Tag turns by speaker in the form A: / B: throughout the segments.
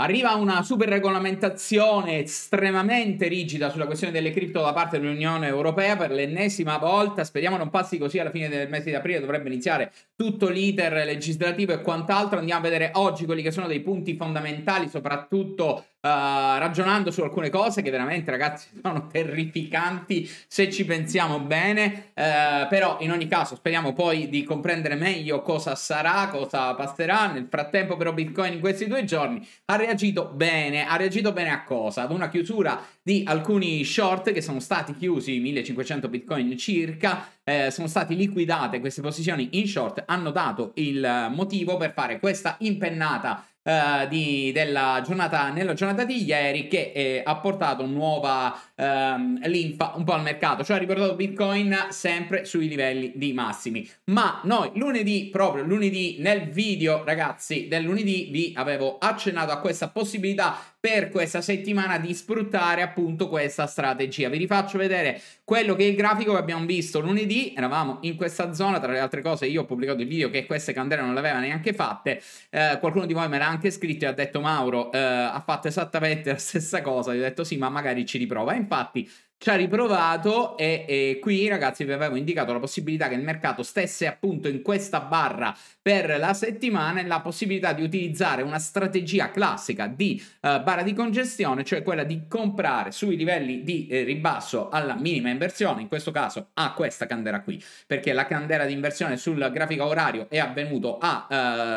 A: Arriva una super regolamentazione estremamente rigida sulla questione delle cripto da parte dell'Unione Europea per l'ennesima volta. Speriamo non passi così alla fine del mese di aprile, dovrebbe iniziare tutto l'iter legislativo e quant'altro. Andiamo a vedere oggi quelli che sono dei punti fondamentali, soprattutto Uh, ragionando su alcune cose che veramente ragazzi sono terrificanti se ci pensiamo bene uh, però in ogni caso speriamo poi di comprendere meglio cosa sarà cosa passerà nel frattempo però Bitcoin in questi due giorni ha reagito bene ha reagito bene a cosa? ad una chiusura di alcuni short che sono stati chiusi 1500 Bitcoin circa eh, sono state liquidate queste posizioni in short hanno dato il motivo per fare questa impennata eh, di, della giornata, nella giornata di ieri che eh, ha portato nuova ehm, linfa un po' al mercato, cioè ha riportato Bitcoin sempre sui livelli di massimi. Ma noi lunedì, proprio lunedì, nel video ragazzi del lunedì vi avevo accennato a questa possibilità per questa settimana di sfruttare appunto questa strategia. Vi rifaccio vedere quello che è il grafico che abbiamo visto lunedì, eravamo in questa zona, tra le altre cose io ho pubblicato il video che queste candele non le aveva neanche fatte, eh, qualcuno di voi me l'ha anche scritto e ha detto Mauro eh, ha fatto esattamente la stessa cosa, gli ho detto sì ma magari ci riprova, e infatti ci ha riprovato e, e, qui ragazzi vi avevo indicato la possibilità che il mercato stesse appunto in questa barra per la settimana e la possibilità di utilizzare una strategia classica di uh, barra di congestione cioè quella di comprare sui livelli di eh, ribasso alla minima inversione in questo caso a questa candela qui perché la candela di inversione sul grafico orario è avvenuto a uh,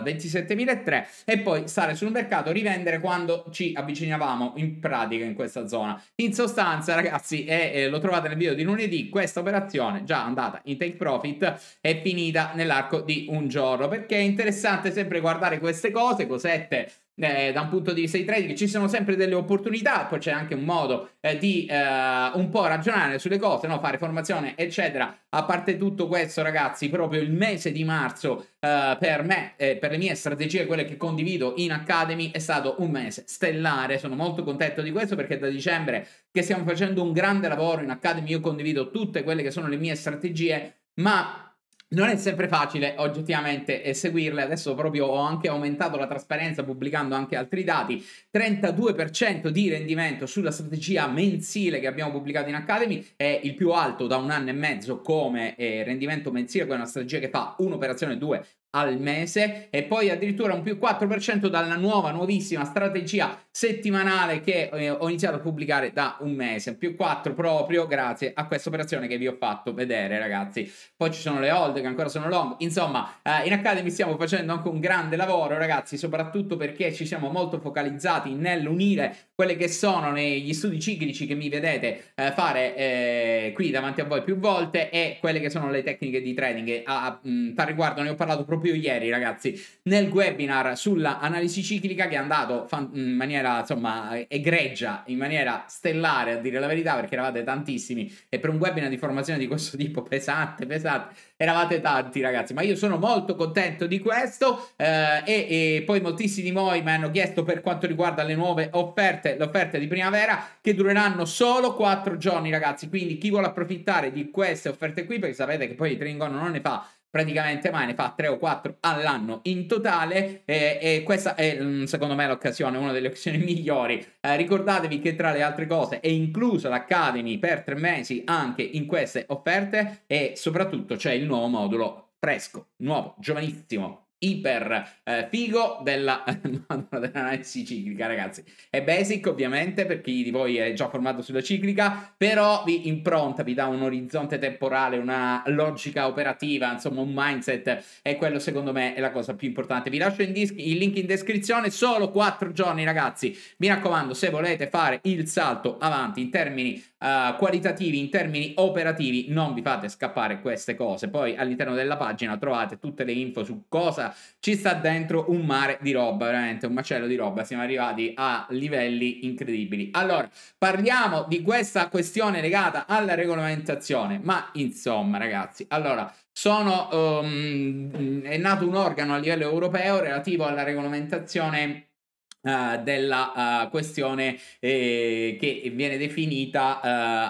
A: eh, 27.003 e poi stare sul mercato rivendere quando ci avvicinavamo in pratica in questa zona in sostanza ragazzi e eh, lo trovate nel video di lunedì, questa operazione già andata in take profit è finita nell'arco di un giorno perché è interessante sempre guardare queste cose, cosette eh, da un punto di vista di trading ci sono sempre delle opportunità, poi c'è anche un modo eh, di eh, un po' ragionare sulle cose, no? fare formazione, eccetera. A parte tutto questo, ragazzi, proprio il mese di marzo eh, per me, e per le mie strategie, quelle che condivido in Academy, è stato un mese stellare. Sono molto contento di questo perché da dicembre che stiamo facendo un grande lavoro in Academy, io condivido tutte quelle che sono le mie strategie, ma non è sempre facile oggettivamente eh, seguirle, adesso proprio ho anche aumentato la trasparenza pubblicando anche altri dati, 32% di rendimento sulla strategia mensile che abbiamo pubblicato in Academy è il più alto da un anno e mezzo come eh, rendimento mensile, quella è una strategia che fa un'operazione 2, al mese e poi addirittura un più 4% dalla nuova, nuovissima strategia settimanale che eh, ho iniziato a pubblicare da un mese, più 4 proprio grazie a questa operazione che vi ho fatto vedere ragazzi. Poi ci sono le hold che ancora sono long, insomma eh, in Academy stiamo facendo anche un grande lavoro ragazzi, soprattutto perché ci siamo molto focalizzati nell'unire quelle che sono negli studi ciclici che mi vedete eh, fare eh, qui davanti a voi più volte e quelle che sono le tecniche di trading. A, a, a, a riguardo ne ho parlato proprio proprio ieri, ragazzi, nel webinar sulla analisi ciclica che è andato in maniera, insomma, egregia, in maniera stellare, a dire la verità, perché eravate tantissimi e per un webinar di formazione di questo tipo pesante, pesante, eravate tanti, ragazzi, ma io sono molto contento di questo eh, e, e, poi moltissimi di voi mi hanno chiesto per quanto riguarda le nuove offerte, le offerte di primavera che dureranno solo 4 giorni, ragazzi, quindi chi vuole approfittare di queste offerte qui, perché sapete che poi Tringon non ne fa praticamente mai ne fa 3 o 4 all'anno in totale e, e questa è mm, secondo me l'occasione, una delle occasioni migliori. Eh, ricordatevi che tra le altre cose è inclusa l'Academy per 3 mesi anche in queste offerte e soprattutto c'è il nuovo modulo fresco, nuovo, giovanissimo, iper eh, figo della, no, dell'analisi ciclica, ragazzi. È basic, ovviamente, per chi di voi è già formato sulla ciclica, però vi impronta, vi dà un orizzonte temporale, una logica operativa, insomma, un mindset. E quello, secondo me, è la cosa più importante. Vi lascio dis- il link in descrizione, solo 4 giorni, ragazzi. Mi raccomando, se volete fare il salto avanti in termini uh, qualitativi, in termini operativi, non vi fate scappare queste cose. Poi all'interno della pagina trovate tutte le info su cosa ci sta dentro un mare di roba, veramente un macello di roba. Siamo arrivati a livelli incredibili. Allora, parliamo di questa questione legata alla regolamentazione, ma insomma, ragazzi, allora sono um, è nato un organo a livello europeo relativo alla regolamentazione eh, della uh, questione eh, che viene definita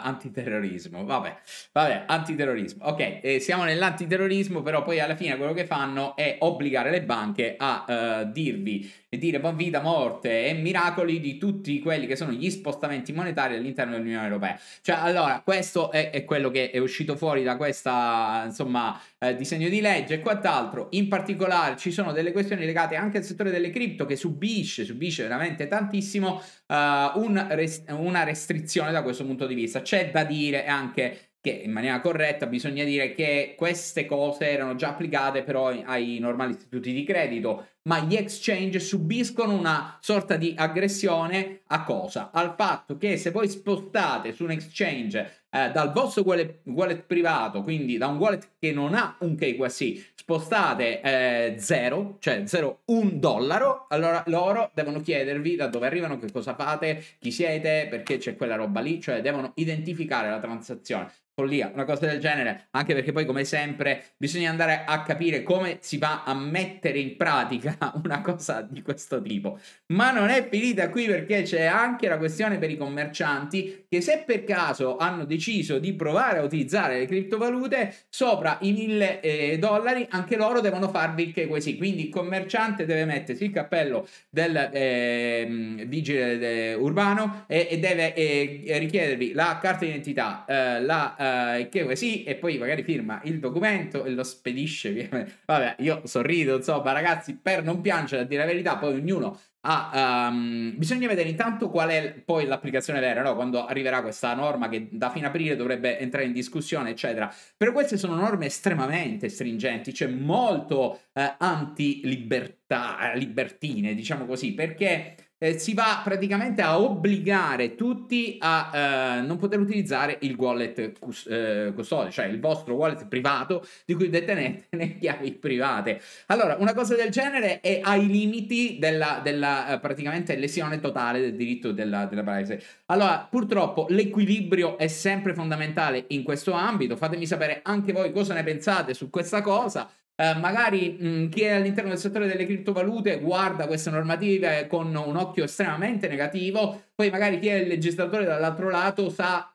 A: uh, antiterrorismo. Vabbè, vabbè, antiterrorismo. Ok, eh, siamo nell'antiterrorismo, però poi alla fine quello che fanno è obbligare le banche a dirvi e dire buon vita, morte e miracoli di tutti quelli che sono gli spostamenti monetari all'interno dell'Unione Europea. Cioè, allora, questo è, è quello che è uscito fuori da questa, insomma, eh, disegno di legge e quant'altro. In particolare ci sono delle questioni legate anche al settore delle cripto che subisce, subisce veramente tantissimo uh, un res- una restrizione da questo punto di vista. C'è da dire anche che in maniera corretta bisogna dire che queste cose erano già applicate però ai normali istituti di credito, ma gli exchange subiscono una sorta di aggressione a cosa? Al fatto che se voi spostate su un exchange eh, dal vostro wallet, wallet, privato, quindi da un wallet che non ha un KYC, spostate eh, 0, cioè 0, 1 dollaro, allora loro devono chiedervi da dove arrivano, che cosa fate, chi siete, perché c'è quella roba lì, cioè devono identificare la transazione follia, una cosa del genere, anche perché poi come sempre bisogna andare a capire come si va a mettere in pratica succederà una cosa di questo tipo. Ma non è finita qui perché c'è anche la questione per i commercianti che se per caso hanno deciso di provare a utilizzare le criptovalute sopra i 1000 eh, dollari, anche loro devono farvi il che così. Quindi il commerciante deve mettersi il cappello del ehm, eh, vigile de, urbano e, e deve eh, richiedervi la carta d'identità, eh, la eh, che così, e poi magari firma il documento e lo spedisce. Vabbè, io sorrido, insomma, ragazzi, per per non piangere, a dire la verità, poi ognuno ha... Um, bisogna vedere intanto qual è poi l'applicazione vera, no? quando arriverà questa norma che da fine aprile dovrebbe entrare in discussione, eccetera. Però queste sono norme estremamente stringenti, cioè molto eh, anti-libertà, libertine, diciamo così, perché eh, si va praticamente a obbligare tutti a eh, non poter utilizzare il wallet cus- eh, custode, cioè il vostro wallet privato di cui detenete le chiavi private. Allora, una cosa del genere è ai limiti della, della eh, praticamente lesione totale del diritto della, della privacy. Allora, purtroppo l'equilibrio è sempre fondamentale in questo ambito. Fatemi sapere anche voi cosa ne pensate su questa cosa. Eh, magari mh, chi è all'interno del settore delle criptovalute guarda queste normative con un occhio estremamente negativo, poi magari chi è il legislatore dall'altro lato sa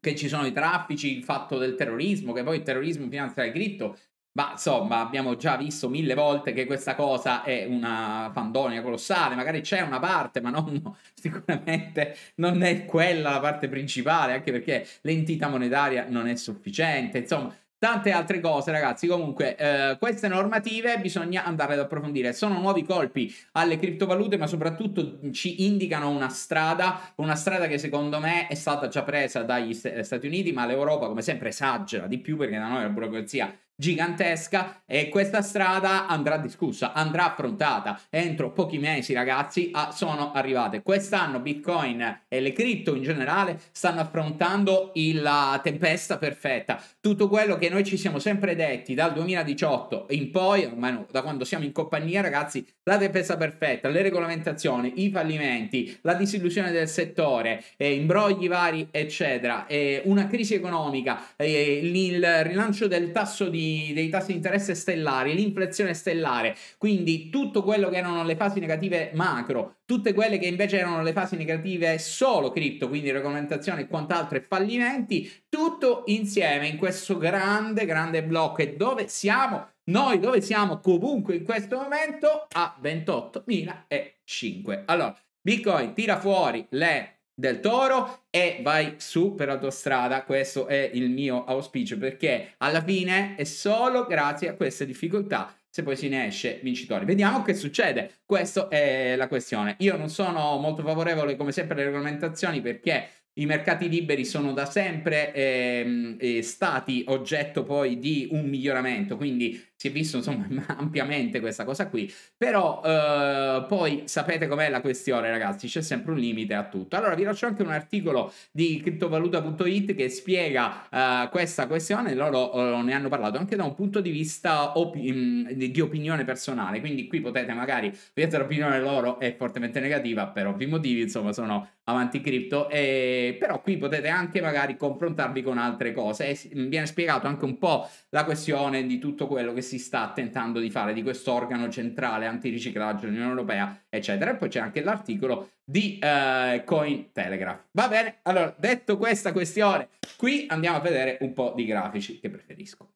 A: che ci sono i traffici, il fatto del terrorismo, che poi il terrorismo finanzia le cripto, ma insomma, abbiamo già visto mille volte che questa cosa è una fandonia colossale. Magari c'è una parte, ma non, sicuramente non è quella la parte principale, anche perché l'entità monetaria non è sufficiente. Insomma, Tante altre cose, ragazzi. Comunque, eh, queste normative bisogna andare ad approfondire. Sono nuovi colpi alle criptovalute, ma soprattutto ci indicano una strada, una strada che secondo me è stata già presa dagli Stati Uniti, ma l'Europa, come sempre, esagera di più perché da noi la burocrazia gigantesca e questa strada andrà discussa, andrà affrontata. Entro pochi mesi, ragazzi, a, sono arrivate. Quest'anno Bitcoin e le cripto in generale stanno affrontando il, la tempesta perfetta. Tutto quello che noi ci siamo sempre detti dal 2018 in poi, almeno da quando siamo in compagnia, ragazzi, la tempesta perfetta, le regolamentazioni, i fallimenti, la disillusione del settore, eh, imbrogli vari, eccetera, eh, una crisi economica, eh, il rilancio del tasso di dei, tassi di interesse stellari, l'inflazione stellare, quindi tutto quello che erano le fasi negative macro, tutte quelle che invece erano le fasi negative solo cripto, quindi regolamentazione e quant'altro e fallimenti, tutto insieme in questo grande, grande blocco e dove siamo noi, dove siamo comunque in questo momento a 28.005. Allora, Bitcoin tira fuori le del Toro e vai su per l'autostrada. Questo è il mio auspicio perché alla fine è solo grazie a queste difficoltà se poi si ne esce vincitore. Vediamo che succede. Questa è la questione. Io non sono molto favorevole come sempre alle regolamentazioni perché i mercati liberi sono da sempre eh, stati oggetto poi di un miglioramento, quindi si è visto insomma ampiamente questa cosa qui, però eh, poi sapete com'è la questione ragazzi, c'è sempre un limite a tutto. Allora vi lascio anche un articolo di criptovaluta.it che spiega eh, questa questione, loro eh, ne hanno parlato anche da un punto di vista opi- mm, di opinione personale, quindi qui potete magari vedere l'opinione loro è fortemente negativa per ovvi motivi, insomma sono avanti cripto, e... però qui potete anche magari confrontarvi con altre cose e mm, viene spiegato anche un po' la questione di tutto quello che si si sta tentando di fare di questo organo centrale antiriciclaggio dell'Unione Europea, eccetera. E poi c'è anche l'articolo di uh, Cointelegraph. Va bene, allora, detto questa questione, qui andiamo a vedere un po' di grafici che preferisco.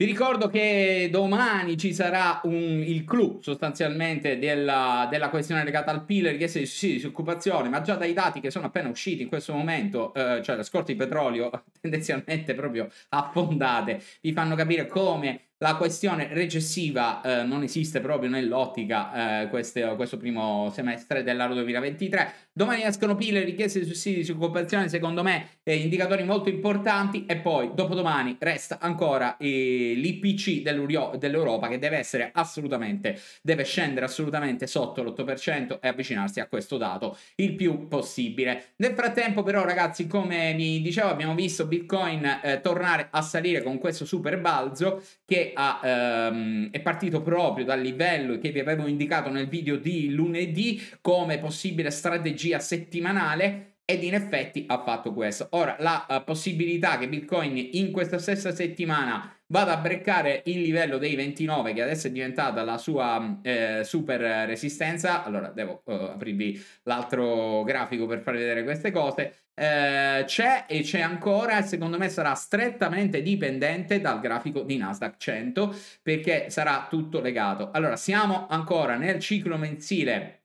A: Vi ricordo che domani ci sarà un, il clou sostanzialmente della, della, questione legata al PIL, richieste di sussidi, disoccupazione, ma già dai dati che sono appena usciti in questo momento, eh, cioè le scorte di petrolio tendenzialmente proprio affondate, vi fanno capire come la questione recessiva eh, non esiste proprio nell'ottica eh, questo, questo primo semestre dell'anno 2023. Domani escono pile, richieste di sussidi su occupazione, secondo me eh, indicatori molto importanti e poi dopodomani resta ancora eh, l'IPC dell'Europa che deve essere assolutamente, deve scendere assolutamente sotto l'8% e avvicinarsi a questo dato il più possibile. Nel frattempo però ragazzi come vi dicevo abbiamo visto Bitcoin eh, tornare a salire con questo super balzo che ha, ehm, è partito proprio dal livello che vi avevo indicato nel video di lunedì come possibile strategia settimanale ed in effetti ha fatto questo. Ora, la uh, possibilità che Bitcoin in questa stessa settimana vado a breccare il livello dei 29 che adesso è diventata la sua mm, eh, super resistenza allora devo eh, aprirvi l'altro grafico per far vedere queste cose eh, c'è e c'è ancora e secondo me sarà strettamente dipendente dal grafico di Nasdaq 100 perché sarà tutto legato allora siamo ancora nel ciclo mensile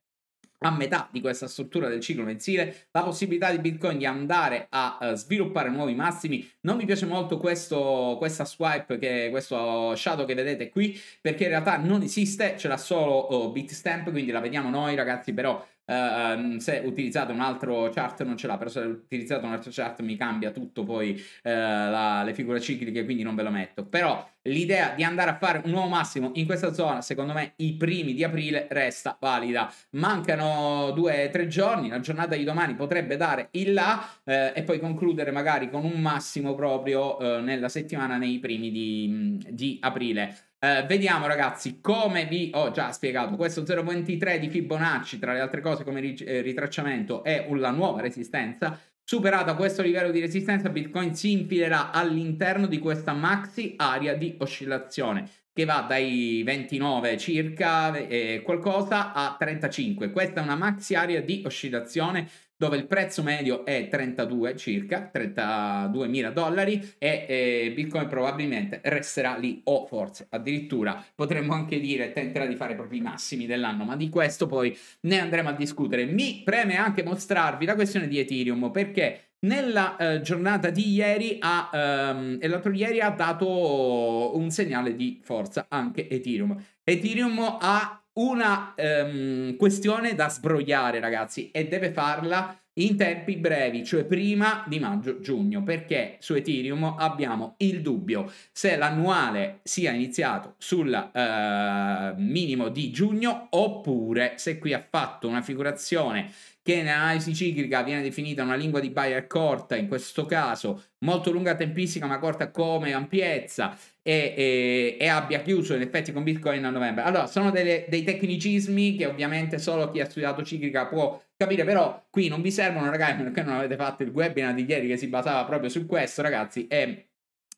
A: a metà di questa struttura del ciclo mensile, la possibilità di Bitcoin di andare a eh, sviluppare nuovi massimi. Non mi piace molto questo, questa swipe, che, questo shadow che vedete qui, perché in realtà non esiste, ce l'ha solo oh, Bitstamp, quindi la vediamo noi ragazzi, però uh, se utilizzate un altro chart non ce l'ha, però se utilizzate un altro chart mi cambia tutto poi uh, la, le figure cicliche, quindi non ve lo metto. Però l'idea di andare a fare un nuovo massimo in questa zona, secondo me, i primi di aprile resta valida. Mancano due o tre giorni, la giornata di domani potrebbe dare il là eh, e poi concludere magari con un massimo proprio eh, nella settimana nei primi di, di aprile. Eh, vediamo ragazzi come vi ho già spiegato questo 0.23 di Fibonacci tra le altre cose come ri- eh, ritracciamento è una nuova resistenza superato questo livello di resistenza, Bitcoin si infilerà all'interno di questa maxi area di oscillazione che va dai 29 circa eh, qualcosa a 35. Questa è una maxi area di oscillazione dove il prezzo medio è 32 circa, 32 mila dollari e eh, Bitcoin probabilmente resterà lì o forse addirittura potremmo anche dire tenterà di fare proprio i massimi dell'anno, ma di questo poi ne andremo a discutere. Mi preme anche mostrarvi la questione di Ethereum perché nella eh, giornata di ieri ha, ehm, e l'altro ieri ha dato un segnale di forza anche Ethereum. Ethereum ha una um, questione da sbrogliare, ragazzi, e deve farla in tempi brevi, cioè prima di maggio-giugno, perché su Ethereum abbiamo il dubbio se l'annuale sia iniziato sul uh, minimo di giugno oppure se qui ha fatto una figurazione che nell'analisi ciclica viene definita una lingua di Bayer corta, in questo caso molto lunga tempistica ma corta come ampiezza, e, e, e, abbia chiuso in effetti con Bitcoin a novembre. Allora, sono delle, dei tecnicismi che ovviamente solo chi ha studiato ciclica può capire, però qui non vi servono, ragazzi, perché non avete fatto il webinar di ieri che si basava proprio su questo, ragazzi, e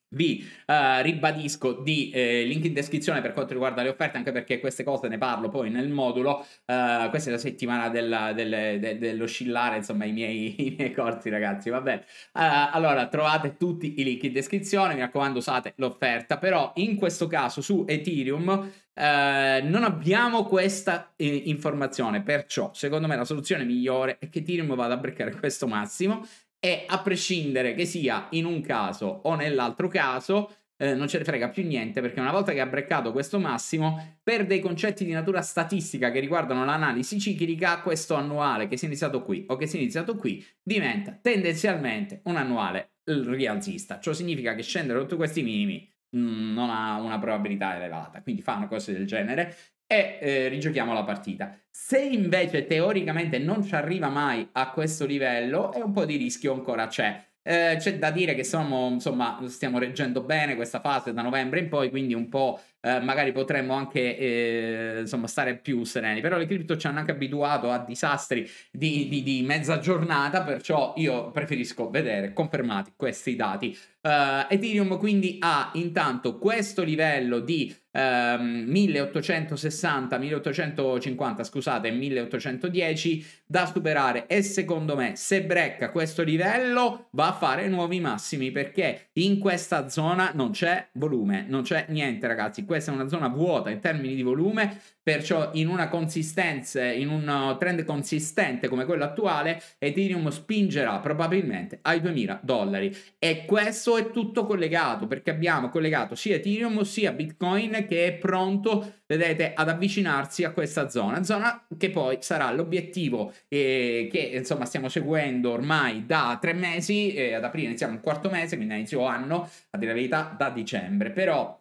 A: vi uh, ribadisco di eh, link in descrizione per quanto riguarda le offerte, anche perché queste cose ne parlo poi nel modulo. Uh, questa è la settimana della, delle, de, dell'oscillare, insomma, i miei, i miei, corsi, ragazzi. Vabbè, uh, eh, allora trovate tutti i link in descrizione. Mi raccomando, usate l'offerta. Però in questo caso su Ethereum Uh, non abbiamo questa eh, informazione, perciò secondo me la soluzione migliore è che Ethereum vada a breccare questo massimo e a prescindere che sia in un caso o nell'altro caso, eh, non ce ne frega più niente perché una volta che ha breccato questo massimo, per dei concetti di natura statistica che riguardano l'analisi ciclica, questo annuale che si è iniziato qui o che si è iniziato qui diventa tendenzialmente un annuale rialzista. Ciò significa che scendere sotto questi minimi mm, non ha una probabilità elevata, quindi fanno cose del genere e eh, rigiochiamo la partita. Se invece teoricamente non ci arriva mai a questo livello, è un po' di rischio ancora c'è. Eh, c'è da dire che siamo, insomma, stiamo reggendo bene questa fase da novembre in poi, quindi un po' Eh, magari potremmo anche eh, insomma stare più sereni. Però le cripto ci hanno anche abituato a disastri di, di, di mezza giornata, perciò io preferisco vedere confermati questi dati. Uh, Ethereum quindi ha intanto questo livello di uh, 1860, 1850, scusate, 1810 da superare e secondo me se brecca questo livello va a fare nuovi massimi perché in questa zona non c'è volume, non c'è niente ragazzi, questo questa è una zona vuota in termini di volume, perciò in una consistenza, in un uh, trend consistente come quello attuale, Ethereum spingerà probabilmente ai 2000 dollari. E questo è tutto collegato, perché abbiamo collegato sia Ethereum sia Bitcoin che è pronto, vedete, ad avvicinarsi a questa zona, zona che poi sarà l'obiettivo eh, che insomma stiamo seguendo ormai da tre mesi, eh, ad aprile iniziamo un quarto mese, quindi a inizio anno, a dire la verità, da dicembre, però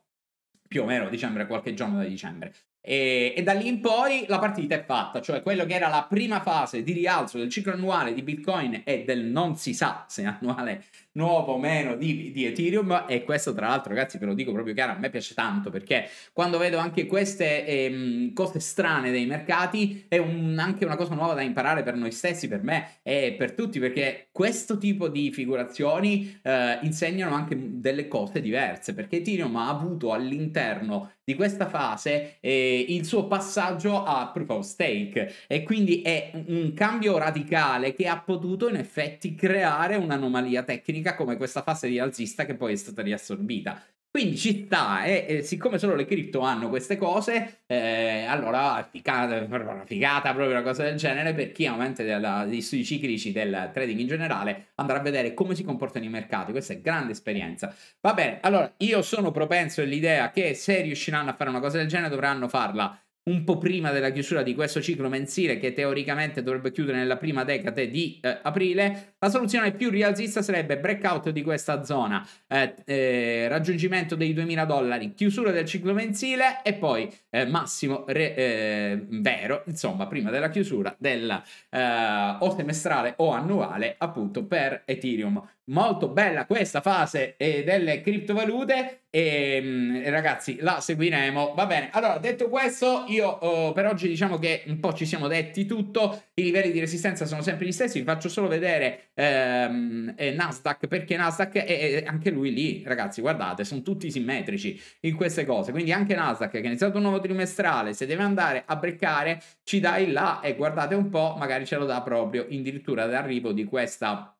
A: più o meno dicembre, qualche giorno da dicembre. E, e, da lì in poi la partita è fatta, cioè quello che era la prima fase di rialzo del ciclo annuale di Bitcoin e del non si sa se annuale nuovo o meno di, di, Ethereum e questo tra l'altro ragazzi ve lo dico proprio chiaro, a me piace tanto perché quando vedo anche queste ehm, cose strane dei mercati è un, anche una cosa nuova da imparare per noi stessi, per me e per tutti perché questo tipo di figurazioni eh, insegnano anche delle cose diverse perché Ethereum ha avuto all'interno di questa fase eh, il suo passaggio a proof of stake e quindi è un cambio radicale che ha potuto in effetti creare un'anomalia tecnica identica come questa fase rialzista che poi è stata riassorbita. Quindi ci sta, e, e siccome solo le cripto hanno queste cose, eh, allora figata, eh, figata proprio una cosa del genere per chi è amante della, degli studi ciclici del trading in generale, andrà a vedere come si comportano i mercati, questa è grande esperienza. Va bene, allora io sono propenso all'idea che se riusciranno a fare una cosa del genere dovranno farla un po' prima della chiusura di questo ciclo mensile che teoricamente dovrebbe chiudere nella prima decade di eh, aprile la soluzione più rialzista sarebbe breakout di questa zona, eh, eh, raggiungimento dei 2000 dollari, chiusura del ciclo mensile e poi eh, massimo re, eh, vero, insomma, prima della chiusura del eh, o semestrale o annuale, appunto, per Ethereum. Molto bella questa fase eh, delle criptovalute mm, e ragazzi la seguiremo va bene allora detto questo io oh, per oggi diciamo che un po' ci siamo detti tutto i livelli di resistenza sono sempre gli stessi vi faccio solo vedere ehm, e Nasdaq, perché Nasdaq è, è, anche lui lì, ragazzi, guardate, sono tutti simmetrici in queste cose, quindi anche Nasdaq che è iniziato un nuovo trimestrale, se deve andare a breccare ci dai là e guardate un po', magari ce lo dà proprio addirittura d'arrivo di questa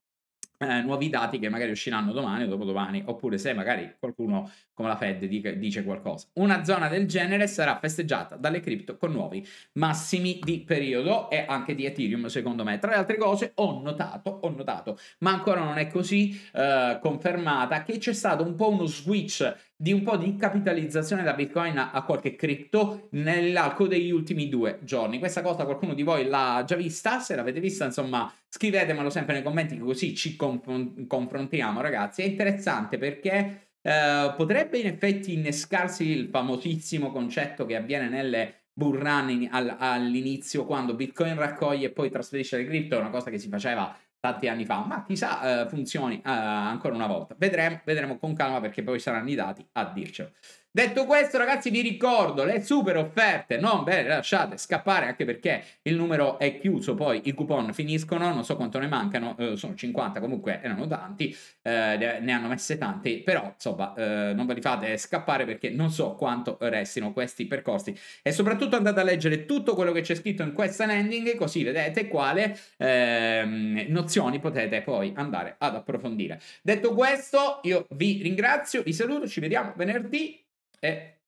A: eh, nuovi dati che magari usciranno domani o dopodomani, oppure se magari qualcuno come la Fed dice qualcosa. Una zona del genere sarà festeggiata dalle cripto con nuovi massimi di periodo e anche di Ethereum, secondo me. Tra le altre cose, ho notato, ho notato, ma ancora non è così eh, confermata, che c'è stato un po' uno switch di un po' di capitalizzazione da Bitcoin a, a qualche cripto nell'arco degli ultimi due giorni. Questa cosa qualcuno di voi l'ha già vista, se l'avete vista, insomma, scrivetemelo sempre nei commenti così ci conf- confrontiamo, ragazzi. È interessante perché eh, potrebbe in effetti innescarsi il famosissimo concetto che avviene nelle bull run all- all'inizio quando Bitcoin raccoglie e poi trasferisce le cripto, una cosa che si faceva tanti anni fa, ma chissà eh, funzioni eh, ancora una volta. Vedremo, vedremo con calma perché poi saranno i dati a dircelo. Detto questo, ragazzi, vi ricordo le super offerte. Non ve le lasciate scappare anche perché il numero è chiuso. Poi i coupon finiscono. Non so quanto ne mancano. Eh, sono 50, comunque erano tanti. Eh, ne hanno messe tanti. Però, insomma, eh, non ve li fate scappare perché non so quanto restino questi percorsi. E soprattutto andate a leggere tutto quello che c'è scritto in questa landing, così vedete quale ehm, nozioni potete poi andare ad approfondire. Detto questo, io vi ringrazio, vi saluto, ci vediamo venerdì e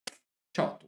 A: ciao a tutti.